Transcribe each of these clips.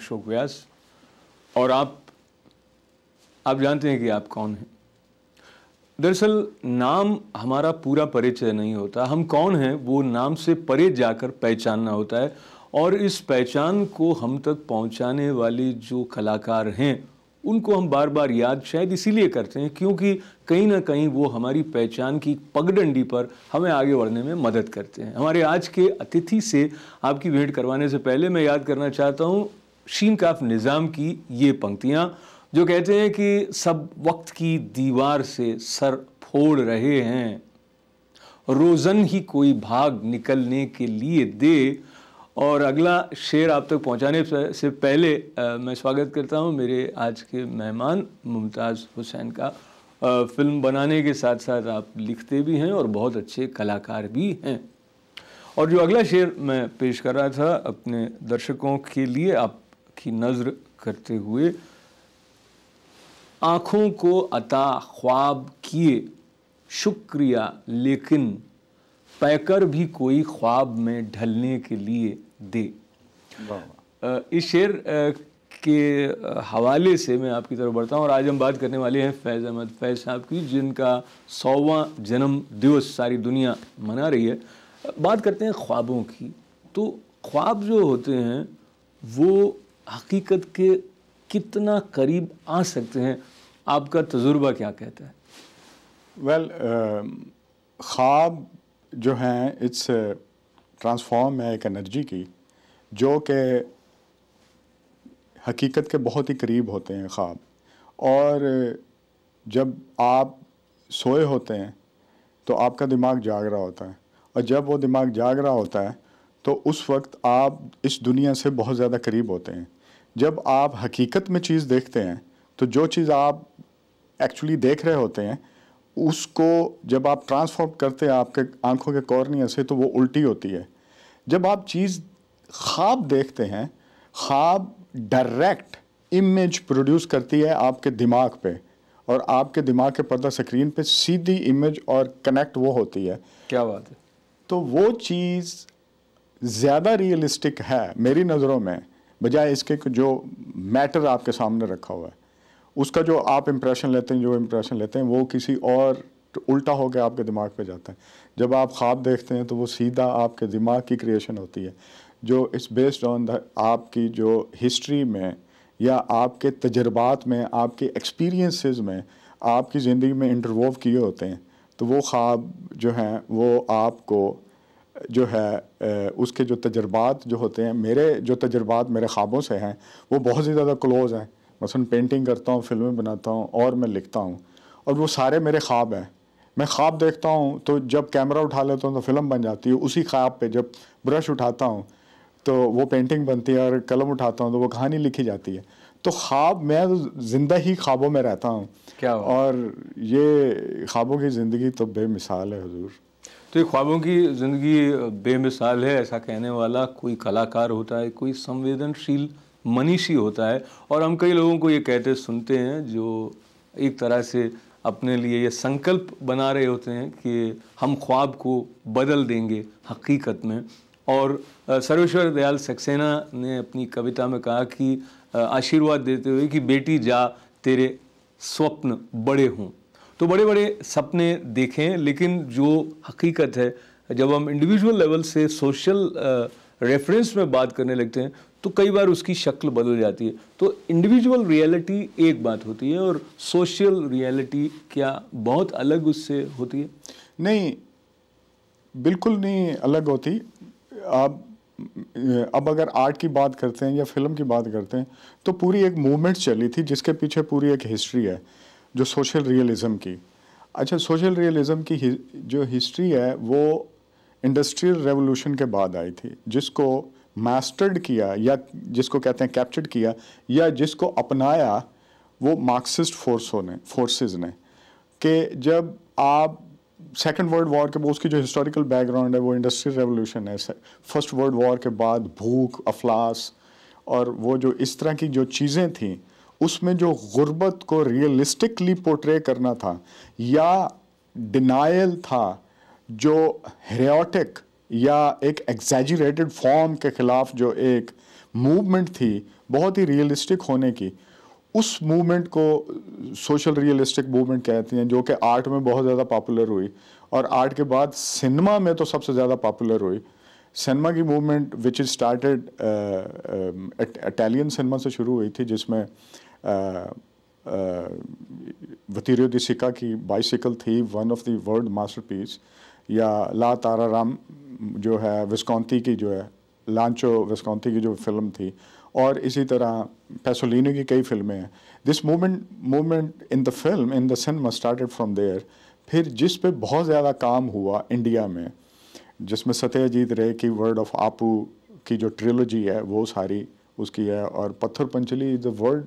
अशोक व्यास और आप आप जानते हैं कि आप कौन हैं दरअसल नाम हमारा पूरा परिचय नहीं होता हम कौन हैं वो नाम से परे जाकर पहचानना होता है और इस पहचान को हम तक पहुंचाने वाले जो कलाकार हैं उनको हम बार बार याद शायद इसीलिए करते हैं क्योंकि कहीं ना कहीं वो हमारी पहचान की पगडंडी पर हमें आगे बढ़ने में मदद करते हैं हमारे आज के अतिथि से आपकी भेंट करवाने से पहले मैं याद करना चाहता हूँ शीन काफ निज़ाम की ये पंक्तियाँ जो कहते हैं कि सब वक्त की दीवार से सर फोड़ रहे हैं रोज़न ही कोई भाग निकलने के लिए दे और अगला शेर आप तक पहुंचाने से पहले आ, मैं स्वागत करता हूं मेरे आज के मेहमान मुमताज़ हुसैन का आ, फिल्म बनाने के साथ साथ आप लिखते भी हैं और बहुत अच्छे कलाकार भी हैं और जो अगला शेर मैं पेश कर रहा था अपने दर्शकों के लिए आप की नज़र करते हुए आँखों को अता ख्वाब किए शुक्रिया लेकिन पैकर भी कोई ख्वाब में ढलने के लिए दे इस शेर के हवाले से मैं आपकी तरफ बढ़ता हूँ और आज हम बात करने वाले हैं फैज़ अहमद फैज़ साहब की जिनका सौवा जन्म दिवस सारी दुनिया मना रही है बात करते हैं ख्वाबों की तो ख्वाब जो होते हैं वो हकीकत के कितना करीब आ सकते हैं आपका तजुर्बा क्या कहता है वेल well, uh, ख्वाब जो हैं इट्स ट्रांसफॉर्म है एक एनर्जी की जो कि हकीकत के बहुत ही करीब होते हैं ख्वाब और जब आप सोए होते हैं तो आपका दिमाग जाग रहा होता है और जब वो दिमाग जाग रहा होता है तो उस वक्त आप इस दुनिया से बहुत ज़्यादा करीब होते हैं जब आप हकीकत में चीज़ देखते हैं तो जो चीज़ आप एक्चुअली देख रहे होते हैं उसको जब आप ट्रांसफॉर्म करते हैं आपके आंखों के कॉर्निया से तो वो उल्टी होती है जब आप चीज़ ख्वाब देखते हैं ख्वाब डायरेक्ट इमेज प्रोड्यूस करती है आपके दिमाग पे और आपके दिमाग के पर्दा स्क्रीन पे सीधी इमेज और कनेक्ट वो होती है क्या बात है तो वो चीज़ ज़्यादा रियलिस्टिक है मेरी नज़रों में बजाय इसके जो मैटर आपके सामने रखा हुआ है उसका जो आप इम्प्रेशन लेते हैं जो इम्प्रेशन लेते हैं वो किसी और तो उल्टा होकर आपके दिमाग पे जाता है जब आप ख्वाब देखते हैं तो वो सीधा आपके दिमाग की क्रिएशन होती है जो इस बेस्ड ऑन द आपकी जो हिस्ट्री में या आपके तजर्बात में आपके एक्सपीरियंसेस में आपकी ज़िंदगी में इंटरवोव किए होते हैं तो वो ख्वाब जो हैं वो आपको जो है उसके जो तजर्बात जो होते हैं मेरे जो तजर्बात मेरे ख्वाबों से हैं वो बहुत ही ज़्यादा क्लोज़ हैं मसलन पेंटिंग करता हूँ फिल्में बनाता हूँ और मैं लिखता हूँ और वो सारे मेरे ख्वाब हैं मैं ख्वाब देखता हूँ तो जब कैमरा उठा लेता हूँ तो फिल्म बन जाती है उसी ख्वाब पर जब ब्रश उठाता हूँ तो वो पेंटिंग बनती है और कलम उठाता हूँ तो वो कहानी लिखी जाती है तो ख्वाब मैं ज़िंदा ही ख्वाबों में रहता हूँ क्या और ये ख्वाबों की ज़िंदगी तो बेमिसाल है हजूर तो ये ख्वाबों की ज़िंदगी बेमिसाल है ऐसा कहने वाला कोई कलाकार होता है कोई संवेदनशील मनीषी होता है और हम कई लोगों को ये कहते सुनते हैं जो एक तरह से अपने लिए ये संकल्प बना रहे होते हैं कि हम ख्वाब को बदल देंगे हकीकत में और सर्वेश्वर दयाल सक्सेना ने अपनी कविता में कहा कि आशीर्वाद देते हुए कि बेटी जा तेरे स्वप्न बड़े हों तो बड़े बड़े सपने देखें लेकिन जो हकीकत है जब हम इंडिविजुअल लेवल से सोशल रेफरेंस में बात करने लगते हैं तो कई बार उसकी शक्ल बदल जाती है तो इंडिविजुअल रियलिटी एक बात होती है और सोशल रियलिटी क्या बहुत अलग उससे होती है नहीं बिल्कुल नहीं अलग होती आप अब अगर आर्ट की बात करते हैं या फिल्म की बात करते हैं तो पूरी एक मूवमेंट चली थी जिसके पीछे पूरी एक हिस्ट्री है जो सोशल रियलिज़म की अच्छा सोशल रियलिज़म की जो हिस्ट्री है वो इंडस्ट्रियल रेवोल्यूशन के बाद आई थी जिसको मास्टर्ड किया या जिसको कहते हैं कैप्चर्ड किया या जिसको अपनाया वो मार्क्सिस्ट फोर्सों ने फोर्सेस ने कि जब आप सेकेंड वर्ल्ड वॉर के बाद उसकी जो हिस्टोरिकल बैकग्राउंड है वो इंडस्ट्रियल रेवोल्यूशन है फर्स्ट वर्ल्ड वॉर के बाद भूख अफलास और वो जो इस तरह की जो चीज़ें थी उसमें जो गुर्बत को रियलिस्टिकली पोर्ट्रे करना था या डिनाइल था जो हेरियोटिक या एक एग्जैजरेटेड फॉर्म के ख़िलाफ़ जो एक मूवमेंट थी बहुत ही रियलिस्टिक होने की उस मूवमेंट को सोशल रियलिस्टिक मूवमेंट कहते हैं जो कि आर्ट में बहुत ज़्यादा पॉपुलर हुई और आर्ट के बाद सिनेमा में तो सबसे ज़्यादा पॉपुलर हुई सिनेमा की movement which is started Italian cinema से शुरू हुई थी जिसमें वतीरियो दिसिका की बाइसिकल थी one of the world masterpiece या ला तारा राम जो है विस्कॉन्ती की जो है लांचो विस्कॉन्ती की जो फिल्म थी और इसी तरह पैसोलिनो की कई फिल्में हैं this movement moment in the film in the cinema started from there फिर जिस पे बहुत ज़्यादा काम हुआ इंडिया में जिसमें सत्यजीत रे की वर्ड ऑफ आपू की जो ट्रिलोजी है वो सारी उसकी है और Pather Panchali is the world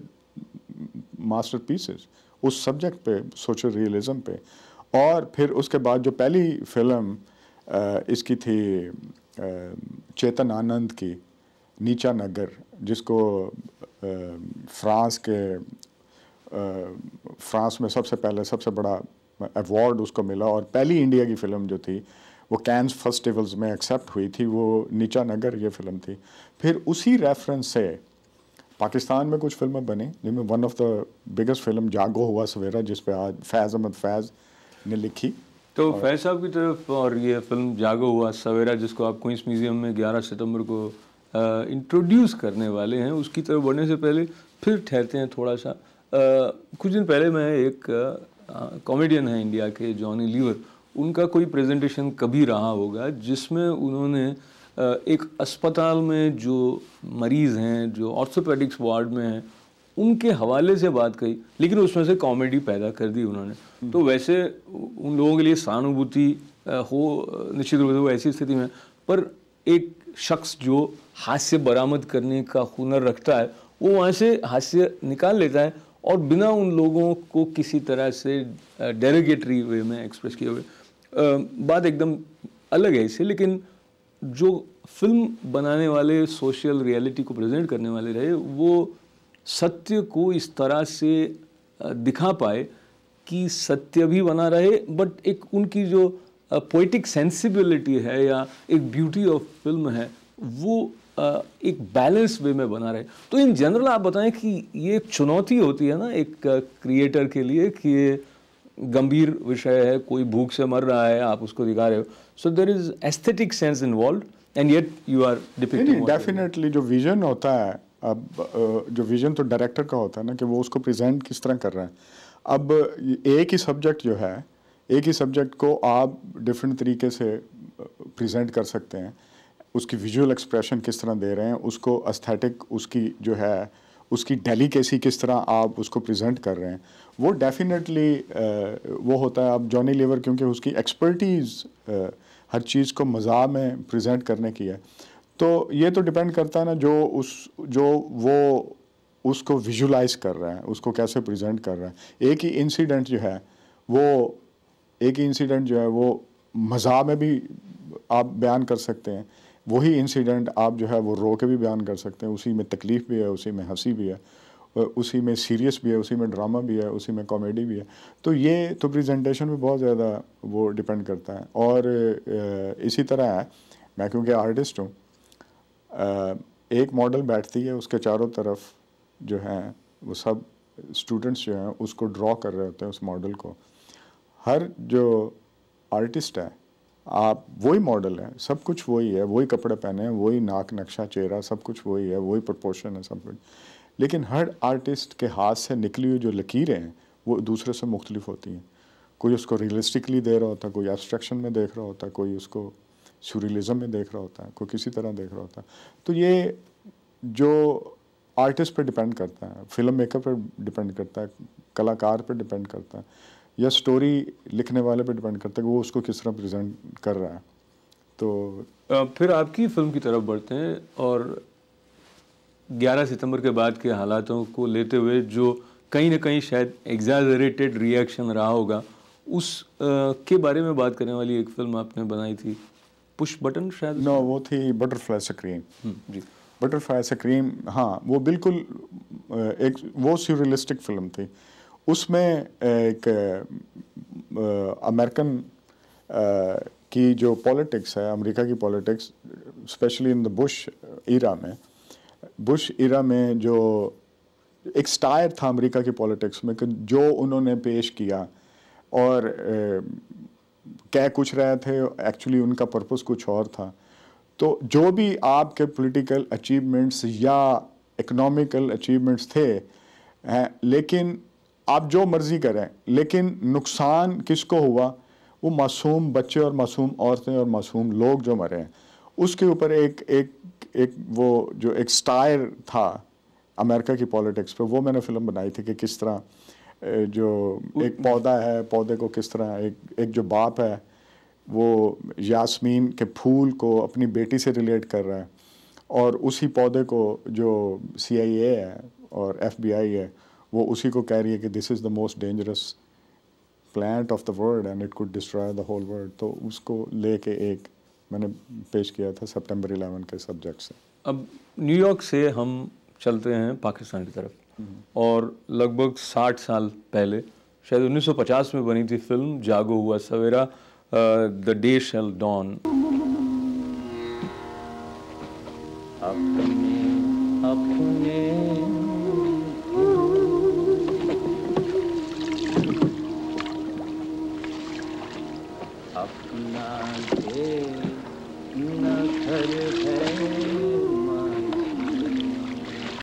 master pieces उस सब्जेक्ट पे सोशल रियलिज्म पे और फिर उसके बाद जो पहली फिल्म इसकी थी चेतन आनंद की नीचा नगर जिसको फ्रांस के फ्रांस में सबसे पहले सबसे बड़ा अवार्ड उसको मिला और पहली इंडिया की फ़िल्म जो थी वो कैंस फेस्टिवल्स में एक्सेप्ट हुई थी वो नीचा नगर ये फ़िल्म थी फिर उसी रेफरेंस से पाकिस्तान में कुछ फिल्में बनी जिनमें one of the biggest film Jago Hua सवेरा जिस पे आज फैज़ अहमद फैज़ ने लिखी तो फैज साहब की तरफ और ये फिल्म जागो हुआ सवेरा जिसको आप कोइंस म्यूज़ियम में 11 सितंबर को इंट्रोड्यूस करने वाले हैं उसकी तरफ बढ़ने से पहले फिर ठहरते हैं थोड़ा सा आ, कुछ दिन पहले मैं एक कॉमेडियन है इंडिया के जॉनी लीवर उनका कोई प्रेजेंटेशन कभी रहा होगा जिसमें उन्होंने एक अस्पताल में जो मरीज़ हैं जो ऑर्थोपेडिक्स वार्ड में हैं उनके हवाले से बात कही लेकिन उसमें से कॉमेडी पैदा कर दी उन्होंने हम्म। तो वैसे उन लोगों के लिए सहानुभूति हो निश्चित रूप से वो ऐसी स्थिति में पर एक शख्स जो हास्य बरामद करने का हुनर रखता है वो वहाँ से हास्य निकाल लेता है और बिना उन लोगों को किसी तरह से डेरोगेटरी वे में एक्सप्रेस किए हुए बात एकदम अलग है इसे लेकिन जो फिल्म बनाने वाले सोशल रियलिटी को प्रेजेंट करने वाले रहे वो सत्य को इस तरह से दिखा पाए कि सत्य भी बना रहे बट एक उनकी जो पोइटिक सेंसिबिलिटी है या एक ब्यूटी ऑफ फिल्म है वो एक बैलेंस वे में बना रहे तो इन जनरल आप बताएं कि ये एक चुनौती होती है ना एक क्रिएटर के लिए कि ये गंभीर विषय है कोई भूख से मर रहा है आप उसको दिखा रहे हो so there is aesthetic sense involve and yet you are depicting definitely जो विजन होता है अब जो विजन तो डायरेक्टर का होता है ना कि वो उसको प्रेजेंट किस तरह कर रहे हैं अब एक ही सब्जेक्ट जो है एक ही सब्जेक्ट को आप डिफरेंट तरीके से प्रेजेंट कर सकते हैं उसकी विजुअल एक्सप्रेशन किस तरह दे रहे हैं उसको अस्थेटिक उसकी जो है उसकी डेलीकेसी किस तरह आप उसको प्रेजेंट कर रहे हैं वो डेफिनेटली uh, वो होता है अब जॉनी लेवर क्योंकि उसकी एक्सपर्टीज़ uh, हर चीज़ को मज़ा में प्रेजेंट करने की है तो ये तो डिपेंड करता है ना जो उस जो वो उसको विजुलाइज कर रहा है उसको कैसे प्रेजेंट कर रहा है एक ही इंसिडेंट जो है वो एक ही इंसिडेंट जो है वो मज़ा में भी आप बयान कर सकते हैं वही इंसिडेंट आप जो है वो रो के भी बयान कर सकते हैं उसी में तकलीफ़ भी है उसी में हंसी भी है उसी में सीरियस भी है उसी में ड्रामा भी है उसी में कॉमेडी भी है तो ये तो प्रेजेंटेशन पे बहुत ज़्यादा वो डिपेंड करता है और इसी तरह है मैं क्योंकि आर्टिस्ट हूँ एक मॉडल बैठती है उसके चारों तरफ जो है वो सब स्टूडेंट्स जो हैं उसको ड्रॉ कर रहे होते हैं उस मॉडल को हर जो आर्टिस्ट है आप वही मॉडल है सब कुछ वही है वही कपड़े पहने हैं वही नाक नक्शा चेहरा सब कुछ वही है वही प्रपोर्शन है सब कुछ लेकिन हर आर्टिस्ट के हाथ से निकली हुई जो लकीरें हैं वो दूसरे से मुख्तलिफ होती हैं कोई उसको रियलिस्टिकली दे रहा होता है कोई एब्स्ट्रैक्शन में देख रहा होता है कोई उसको सूरलिज़म में देख रहा होता है कोई किसी तरह देख रहा होता है तो ये जो आर्टिस्ट पर डिपेंड करता है फिल्म मेकर पर डिपेंड करता है कलाकार पर डिपेंड करता है या स्टोरी लिखने वाले पर डिपेंड करता है कि वो उसको किस तरह प्रजेंट कर रहा है तो फिर आपकी फिल्म की तरफ बढ़ते हैं और 11 सितंबर के बाद के हालातों को लेते हुए जो कहीं ना कहीं शायद एग्जाजरेटेड रिएक्शन रहा होगा उस आ, के बारे में बात करने वाली एक फिल्म आपने बनाई थी पुश बटन शायद नो वो थी बटरफ्लाई सक्रीम हम्म, जी बटरफ्लाई सक्रीम हाँ वो बिल्कुल एक वो सीरियलिस्टिक फिल्म थी उसमें एक अमेरिकन की जो पॉलिटिक्स है अमेरिका की politics specially in the Bush era में बुश इरा में जो एक स्टायर था अमेरिका की पॉलिटिक्स में कि जो उन्होंने पेश किया और कह कुछ रहे थे एक्चुअली उनका पर्पस कुछ और था तो जो भी आपके पॉलिटिकल अचीवमेंट्स या इकोनॉमिकल अचीवमेंट्स थे हैं लेकिन आप जो मर्ज़ी करें लेकिन नुकसान किसको हुआ वो मासूम बच्चे और मासूम औरतें और मासूम लोग जो मरे हैं उसके ऊपर एक एक एक वो जो एक स्टायर था अमेरिका की पॉलिटिक्स पे वो मैंने फिल्म बनाई थी कि किस तरह जो एक पौधा है पौधे को किस तरह एक एक जो बाप है वो यास्मीन के फूल को अपनी बेटी से रिलेट कर रहा है और उसी पौधे को जो सी है और एफ है वो उसी को कह रही है कि this is the most dangerous plant of the world and it could destroy the whole world तो उसको लेके एक मैंने पेश किया था सितंबर 11 के सब्जेक्ट से अब न्यूयॉर्क से हम चलते हैं पाकिस्तान की तरफ हम्म। और लगभग 60 साल पहले शायद 1950 में बनी थी film Jago Hua Savera the day shall dawn अपना देश न